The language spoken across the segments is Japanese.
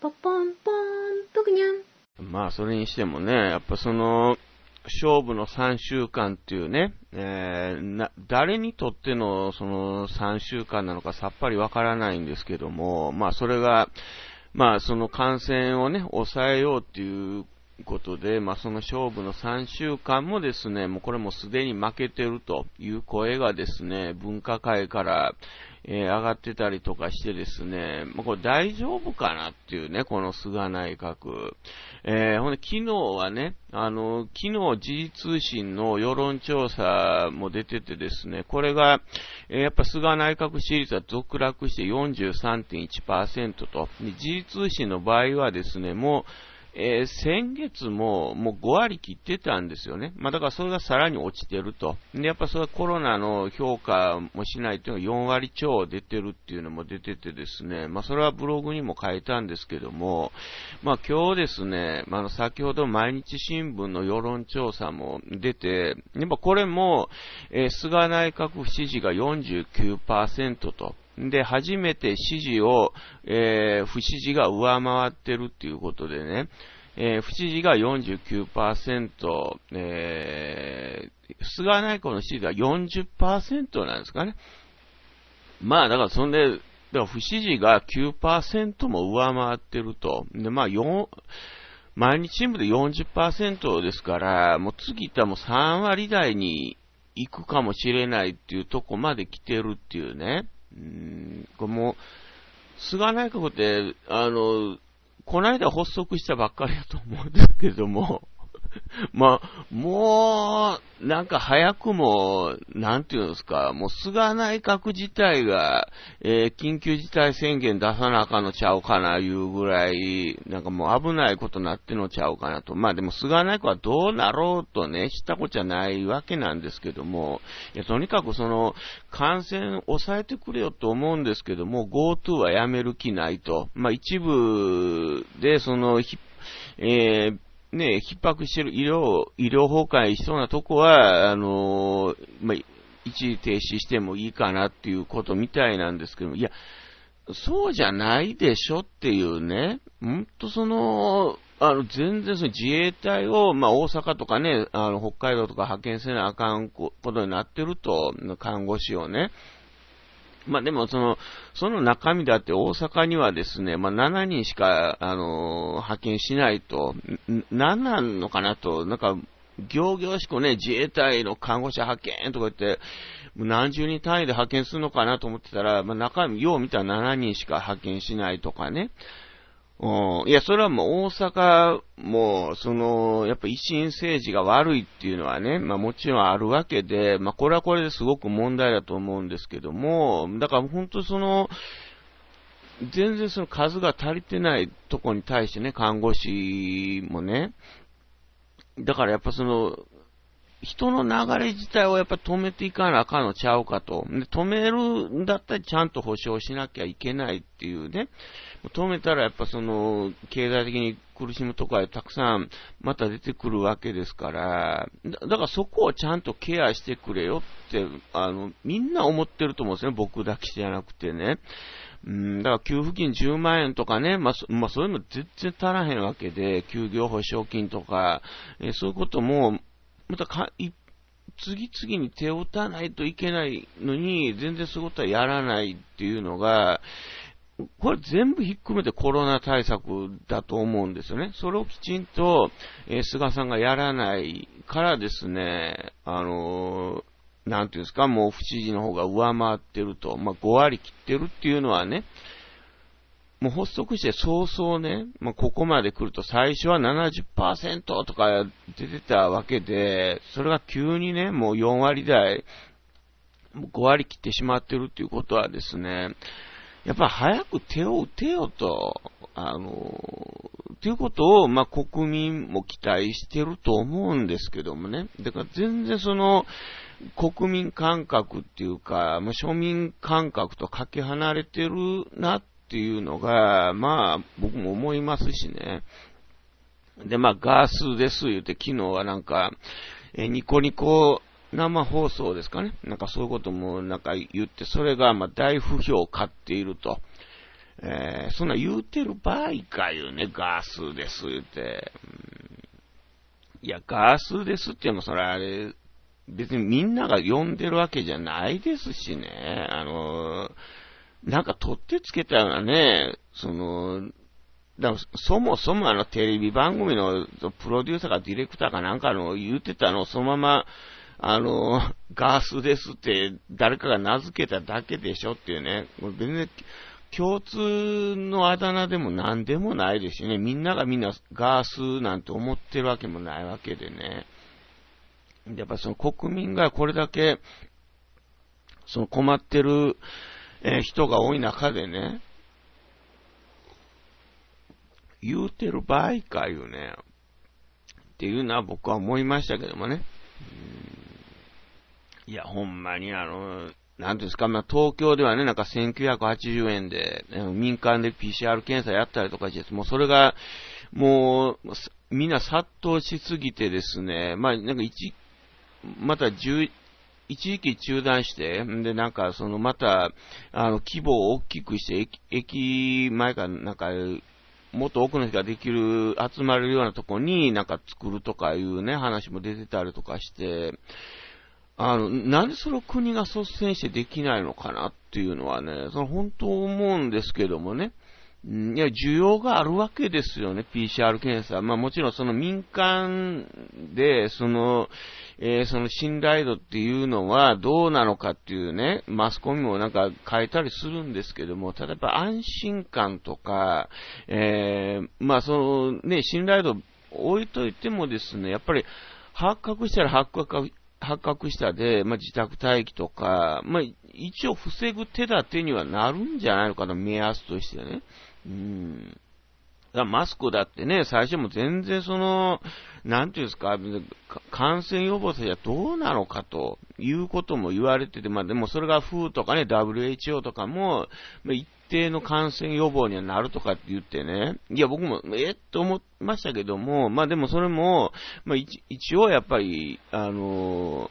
ポポンポン、ぷくにゃん。まあ、それにしてもね、やっぱその、勝負の3週間っていうね、えー、な誰にとってのその3週間なのかさっぱりわからないんですけども、まあそれが、まあその感染をね、抑えようっていうことで、まあ、その勝負の3週間もですね、もうこれもすでに負けてるという声がですね、分科会から、えー、上がってたりとかしてですね、まあ、これ大丈夫かなっていうね、この菅内閣。えー、ほんで昨日はね、あの、昨日時事通信の世論調査も出ててですね、これが、えー、やっぱ菅内閣支持率は続落して43.1%と、時事通信の場合はですね、もう、えー、先月ももう5割切ってたんですよね。まあ、だからそれがさらに落ちてると。で、やっぱそれはコロナの評価もしないというのが4割超出てるっていうのも出ててですね、まあ、それはブログにも書いたんですけども、まあ、今日ですね、まあ、先ほど毎日新聞の世論調査も出て、やっぱこれも、えー、菅内閣支持が49%と。で、初めて支持を、えー、不支持が上回ってるっていうことでね、えー、不支持が49%、えー、菅内閣の支持が40%なんですかね。まあ、だからそんで、だから不支持が9%も上回ってると。で、まあ、4、毎日新聞で40%ですから、もう次いったらもう3割台に行くかもしれないっていうとこまで来てるっていうね。うん、これも、菅内閣って、あの、この間発足したばっかりだと思うんですけども、まあ、もう、なんか早くも、なんていうんですか、もう菅内閣自体が、えー、緊急事態宣言出さなあかんのちゃうかな、いうぐらい、なんかもう危ないことなってのちゃうかなと。まあでも菅内閣はどうなろうとね、したことじゃないわけなんですけども、いや、とにかくその、感染抑えてくれよと思うんですけども、GoTo はやめる気ないと。まあ一部で、その、えーね、逼迫してる医療、医療崩壊しそうなとこは、あのまあ、一時停止してもいいかなっていうことみたいなんですけども、いや、そうじゃないでしょっていうね、本当その、あの、全然その自衛隊を、まあ、大阪とかね、あの、北海道とか派遣せなあかんことになってると、看護師をね。まあでもその、その中身だって大阪にはですね、まあ7人しか、あのー、派遣しないと、何なんのかなと、なんか、行々しくね、自衛隊の看護師派遣とか言って、何十人単位で派遣するのかなと思ってたら、まあ中身、よう見たら7人しか派遣しないとかね、うん。いや、それはもう大阪も、その、やっぱ維新政治が悪いっていうのはね、まあもちろんあるわけで、まあこれはこれですごく問題だと思うんですけども、だから本当その、全然その数が足りてないとこに対してね、看護師もね、だからやっぱその、人の流れ自体をやっぱ止めていかなあかんのちゃうかと。で止めるんだったらちゃんと保証しなきゃいけないっていうね。止めたらやっぱその、経済的に苦しむとかたくさんまた出てくるわけですから、だからそこをちゃんとケアしてくれよって、あの、みんな思ってると思うんですね。僕だけじゃなくてね。うん、だから給付金10万円とかね、まあ、まあ、そういうの全然足らへんわけで、休業保証金とか、えそういうことも、またかい、次々に手を打たないといけないのに、全然そういうことはやらないっていうのが、これ全部ひっくるめてコロナ対策だと思うんですよね。それをきちんと、えー、菅さんがやらないからですね、あのー、なんていうんですか、もう不支持の方が上回ってると、まあ、5割切ってるっていうのはね、もう発足して早々ね、まあ、ここまで来ると最初は70%とか出てたわけで、それが急にね、もう4割台、5割切ってしまってるっていうことはですね、やっぱ早く手を打てよと、あの、ということを、まあ、国民も期待してると思うんですけどもね。だから全然その、国民感覚っていうか、まあ、庶民感覚とかけ離れてるなっっていうのが、まあ、僕も思いますしね。で、まあ、ガースです言うて、昨日はなんか、えニコニコ生放送ですかね。なんかそういうこともなんか言って、それがまあ大不評を買っていると。えー、そんな言うてる場合か言うね、ガースです言うて。いや、ガースですってもそれあれ、別にみんなが呼んでるわけじゃないですしね。あのーなんか取ってつけたらね、その、だそもそもあのテレビ番組のプロデューサーかディレクターかなんかの言うてたのをそのまま、あの、ガースですって誰かが名付けただけでしょっていうね、全然共通のあだ名でも何でもないですしね、みんながみんなガースなんて思ってるわけもないわけでね。やっぱその国民がこれだけ、その困ってる、えー、人が多い中でね、言うてる場合かいうね、っていうのは僕は思いましたけどもね。いや、ほんまにあの、なんですか、まあ、東京ではね、なんか1980円で、民間で PCR 検査やったりとかして、もうそれが、もう、みんな殺到しすぎてですね、まあ、なんか一、また10、一時期中断して、で、なんか、その、また、あの、規模を大きくして、駅、駅前か、なんか、もっと多くの人ができる、集まれるようなとこになんか作るとかいうね、話も出てたりとかして、あの、なんでその国が率先してできないのかなっていうのはね、その本当思うんですけどもね。いや、需要があるわけですよね、PCR 検査。まあもちろんその民間で、その、えー、その信頼度っていうのはどうなのかっていうね、マスコミもなんか変えたりするんですけども、例えば安心感とか、えー、まあそのね、信頼度置いといてもですね、やっぱり発覚したら発覚、発覚したで、まあ、自宅待機とか、まあ、一応防ぐ手立てにはなるんじゃないのかな、目安としてね。うん。だマスクだってね、最初も全然その、なんていうんですか、感染予防策はどうなのかということも言われてて、まあでもそれが WHO とかね、WHO とかも、まあ、一定の感染予防にはなるとかって言ってね、いや僕も、えっと思いましたけども、まあでもそれも、まあ一一応やっぱり、あの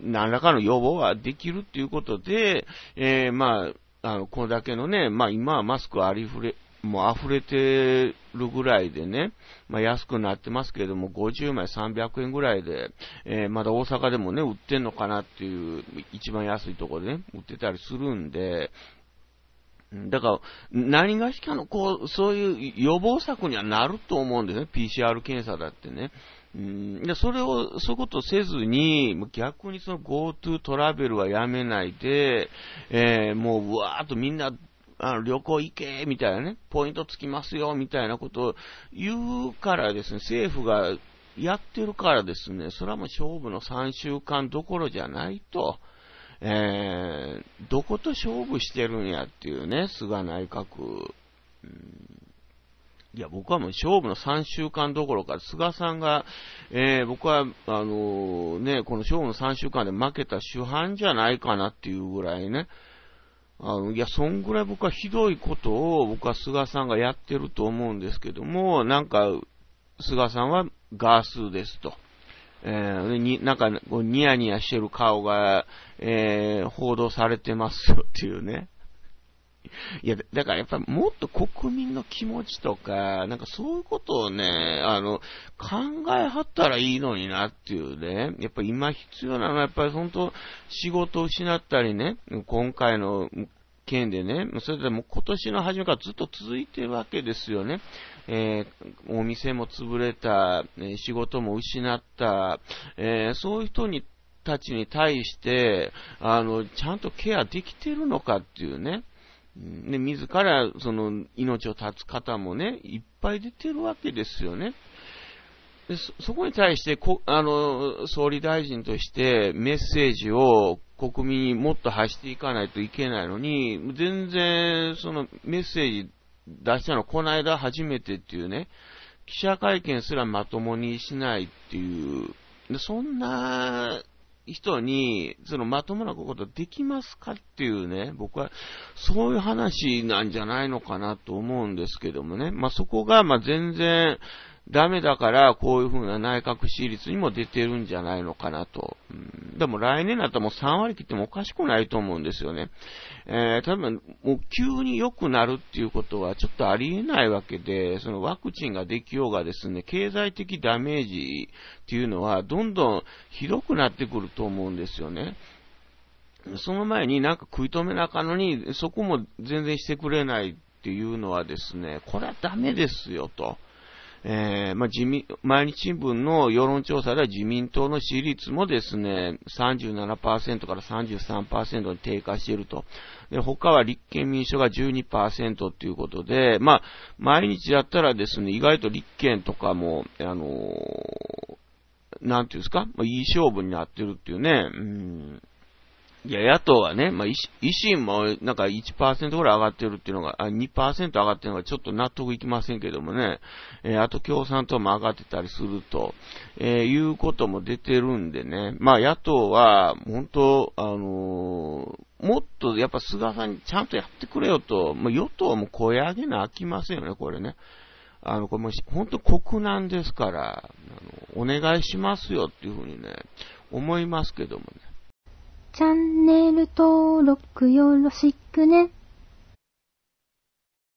何らかの予防はできるっていうことで、えー、まあ、あの、これだけのね、まあ今はマスクありふれ、もう溢れてるぐらいでね、まあ、安くなってますけれども、50枚300円ぐらいで、えー、まだ大阪でもね、売ってんのかなっていう、一番安いとこでね、売ってたりするんで、だから、何がしかの、こう、そういう予防策にはなると思うんですね。PCR 検査だってね。うん、でそれを、そういうことをせずに、逆にその GoTo トラベルはやめないで、えー、もう、うわーっとみんな、あの旅行行けみたいなね、ポイントつきますよみたいなことを言うからですね、政府がやってるからですね、それはもう勝負の3週間どころじゃないと、えー、どこと勝負してるんやっていうね、菅内閣。うんいや、僕はもう勝負の3週間どころか、菅さんが、えー、僕は、あのー、ね、この勝負の3週間で負けた主犯じゃないかなっていうぐらいね、あの、いや、そんぐらい僕はひどいことを、僕は菅さんがやってると思うんですけども、なんか、菅さんはガースですと。えー、に、なんか、ニヤニヤしてる顔が、えー、報道されてますよっていうね。いや、だからやっぱもっと国民の気持ちとか、なんかそういうことをね、あの、考えはったらいいのになっていうね、やっぱ今必要なのはやっぱり本当仕事を失ったりね、今回の件でね、それでも今年の初めからずっと続いてるわけですよね。えー、お店も潰れた、仕事も失った、えー、そういう人にたちに対して、あの、ちゃんとケアできてるのかっていうね。ね、自らその命を絶つ方もね、いっぱい出てるわけですよね。でそこに対してこあの、総理大臣としてメッセージを国民にもっと発していかないといけないのに、全然そのメッセージ出したのこの間初めてっていうね、記者会見すらまともにしないっていう、でそんな人に、そのまともなことできますかっていうね、僕は、そういう話なんじゃないのかなと思うんですけどもね。まあ、そこが、ま、全然、ダメだから、こういうふうな内閣支持率にも出てるんじゃないのかなと。うんでも来年だったらもう3割切ってもおかしくないと思うんですよね。えー、多分、もう急に良くなるっていうことはちょっとありえないわけで、そのワクチンができようがですね、経済的ダメージっていうのはどんどんひどくなってくると思うんですよね。その前になんか食い止めなかのに、そこも全然してくれないっていうのはですね、これはダメですよと。えー、まあ、自民、毎日新聞の世論調査では自民党の支持率もですね、37%から33%に低下していると。で、他は立憲民主党が12%ということで、まあ、毎日やったらですね、意外と立憲とかも、あのー、なんていうんですか、まあ、いい勝負になってるっていうね、うん。いや、野党はね、まあ、維新もなんか1%ぐらい上がってるっていうのが、あ2%上がってるのがちょっと納得いきませんけどもね、えー、あと共産党も上がってたりすると、えー、いうことも出てるんでね、まあ、野党は、本当、あのー、もっとやっぱ菅さんにちゃんとやってくれよと、まあ、与党も声上げなあきませんよね、これね。あの、これも本当国難ですから、あの、お願いしますよっていうふうにね、思いますけどもね。チャンネル登録よろしくね。